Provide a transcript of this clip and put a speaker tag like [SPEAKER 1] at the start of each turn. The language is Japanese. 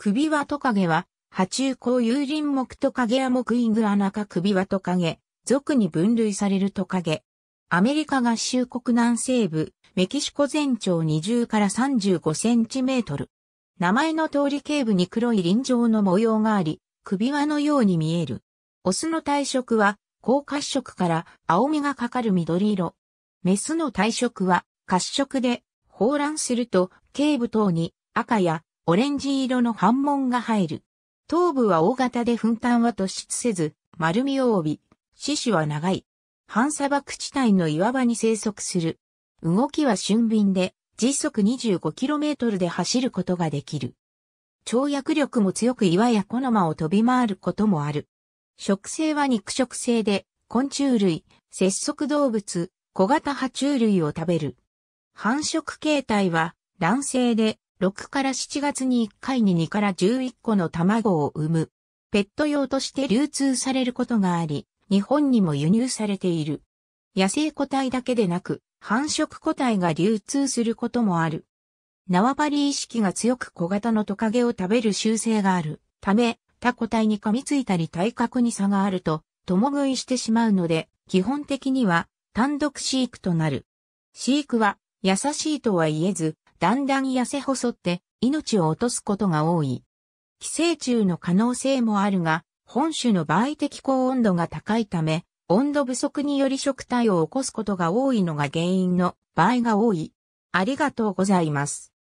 [SPEAKER 1] 首輪トカゲは、波中高有林目トカゲア目
[SPEAKER 2] イングアナカ首輪トカゲ、俗に分類されるトカゲ。アメリカ合衆国南西部、メキシコ全長20から35センチメートル。名前の通り頸部に黒い輪状の模様があり、首輪のように見える。オスの体色は、高褐色から青みがかかる緑色。メスの体色は、褐色で、放卵すると、頸部等に赤やオレンジ色の斑紋が入る。頭部は大型で粉炭は突出せず、丸みを帯び、四肢は長い。半砂漠地帯の岩場に生息する。動きは俊敏で、時速 25km で走ることができる。跳躍力も強く岩や小の間を飛び回ることもある。食性は肉食性で、昆虫類、節足動物、小型爬虫類を食べる。繁殖形態は卵性で6から7月に1回に2から11個の卵を産む。ペット用として流通されることがあり、日本にも輸入されている。野生個体だけでなく、繁殖個体が流通することもある。縄張り意識が強く小型のトカゲを食べる習性があるため、他個体に噛みついたり体格に差があると、共食いしてしまうので、基本的には単独飼育となる。飼育は優しいとは言えず、だんだん痩せ細って命を落とすことが多い。寄生虫の可能性もあるが、本種の倍適高温度が高いため、温度不足により食体を起こすことが多いのが原
[SPEAKER 1] 因の場合が多い。ありがとうございます。